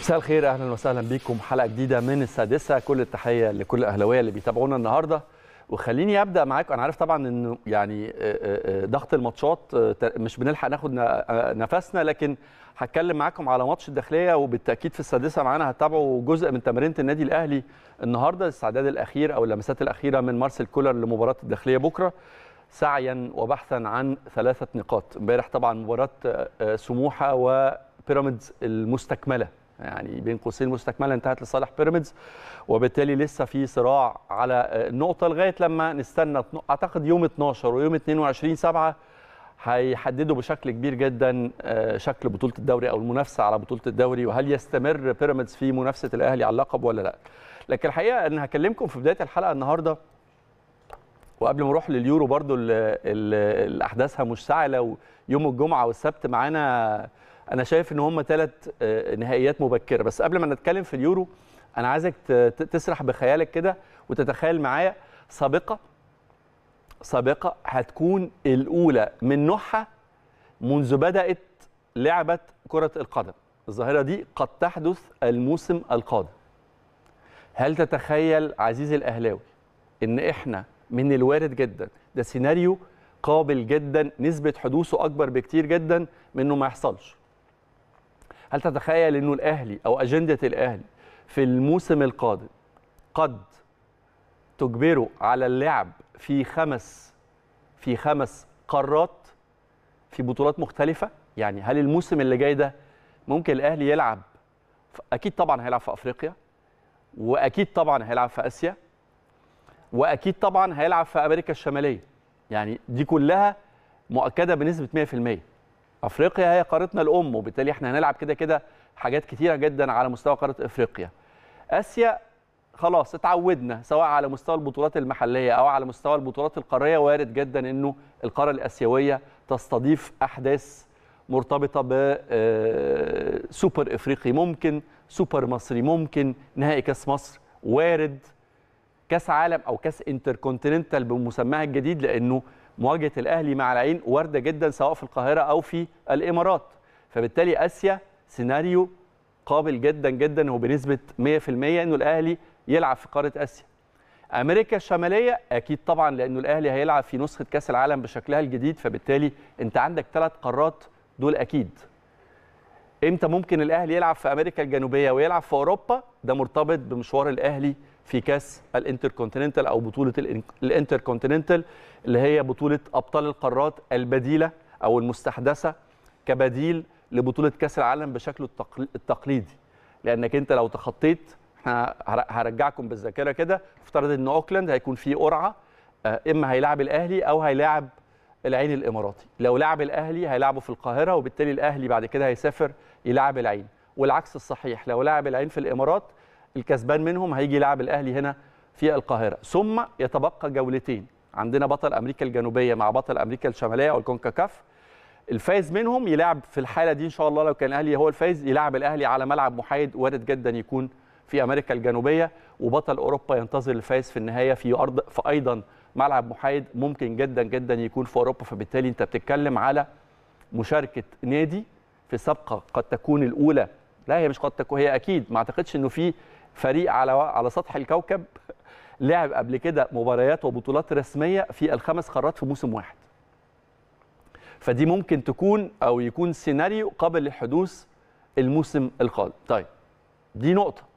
مساء الخير اهلا وسهلا بكم حلقه جديده من السادسه كل التحيه لكل الاهلاويه اللي بيتابعونا النهارده وخليني ابدا معاكم انا عارف طبعا انه يعني آه، آه، آه، ضغط الماتشات مش بنلحق ناخد نفسنا لكن هتكلم معاكم على ماتش الداخليه وبالتاكيد في السادسه معانا هتتابعوا جزء من تمرينه النادي الاهلي النهارده الاستعداد الاخير او اللمسات الاخيره من مارسيل كولر لمباراه الداخليه بكره سعيا وبحثا عن ثلاثه نقاط امبارح طبعا مباراه سموحه وبيراميدز المستكمله يعني بين قوسين مستكمله انتهت لصالح بيراميدز وبالتالي لسه في صراع على النقطه لغايه لما نستنى اعتقد يوم 12 ويوم 22 7 هيحددوا بشكل كبير جدا آه، شكل بطوله الدوري او المنافسه على بطوله الدوري وهل يستمر بيراميدز في منافسه الاهلي على اللقب ولا لا لكن الحقيقه ان هكلمكم في بدايه الحلقه النهارده وقبل ما اروح لليورو برضو اللي احداثها مش سعلة ويوم الجمعه والسبت معانا انا شايف ان هم ثلاث آه، نهائيات مبكره بس قبل ما نتكلم في اليورو انا عايزك تسرح بخيالك كده وتتخيل معايا سابقه سابقه هتكون الاولى من نوعها منذ بدات لعبه كره القدم الظاهره دي قد تحدث الموسم القادم هل تتخيل عزيزي الاهلاوي ان احنا من الوارد جدا ده سيناريو قابل جدا نسبة حدوثه أكبر بكتير جدا منه ما يحصلش هل تتخيل أنه الأهلي أو أجندة الأهلي في الموسم القادم قد تجبره على اللعب في خمس في خمس قارات في بطولات مختلفة يعني هل الموسم اللي جاي ده ممكن الأهلي يلعب أكيد طبعا هيلعب في أفريقيا وأكيد طبعا هيلعب في آسيا واكيد طبعا هيلعب في امريكا الشماليه يعني دي كلها مؤكده بنسبه 100% افريقيا هي قارتنا الام وبالتالي احنا هنلعب كده كده حاجات كتيره جدا على مستوى قاره افريقيا اسيا خلاص اتعودنا سواء على مستوى البطولات المحليه او على مستوى البطولات القاريه وارد جدا انه القاره الاسيويه تستضيف احداث مرتبطه ب آه، سوبر افريقي ممكن سوبر مصري ممكن نهائي كاس مصر وارد كاس عالم او كاس انتركونتيننتال بمسماها الجديد لانه مواجهه الاهلي مع العين وارده جدا سواء في القاهره او في الامارات فبالتالي اسيا سيناريو قابل جدا جدا وبنسبه 100% انه الاهلي يلعب في قاره اسيا امريكا الشماليه اكيد طبعا لانه الاهلي هيلعب في نسخه كاس العالم بشكلها الجديد فبالتالي انت عندك ثلاث قارات دول اكيد امتى ممكن الاهلي يلعب في امريكا الجنوبيه ويلعب في اوروبا ده مرتبط بمشوار الاهلي في كاس الانتركونتيننتال او بطوله الانتركونتيننتال اللي هي بطوله ابطال القارات البديله او المستحدثه كبديل لبطوله كاس العالم بشكله التقليدي لانك انت لو تخطيت احنا هرجعكم بالذاكره كده افترض ان اوكلاند هيكون فيه قرعه آه، اما هيلاعب الاهلي او هيلاعب العين الاماراتي لو لعب الاهلي هيلعبه في القاهره وبالتالي الاهلي بعد كده هيسافر يلعب العين والعكس الصحيح لو لعب العين في الامارات الكسبان منهم هيجي يلعب الاهلي هنا في القاهره ثم يتبقى جولتين عندنا بطل امريكا الجنوبيه مع بطل امريكا الشماليه او الفايز منهم يلعب في الحاله دي ان شاء الله لو كان الاهلي هو الفايز يلعب الاهلي على ملعب محايد وارد جدا يكون في امريكا الجنوبيه وبطل اوروبا ينتظر الفايز في النهايه في ارض في ايضا ملعب محايد ممكن جدا جدا يكون في اوروبا فبالتالي انت بتتكلم على مشاركه نادي في سابقه قد تكون الاولى لا هي مش قد تكون هي اكيد ما اعتقدش انه في فريق على على سطح الكوكب لعب قبل كده مباريات وبطولات رسميه في الخمس قارات في موسم واحد فدي ممكن تكون او يكون سيناريو قابل للحدوث الموسم القادم طيب دي نقطه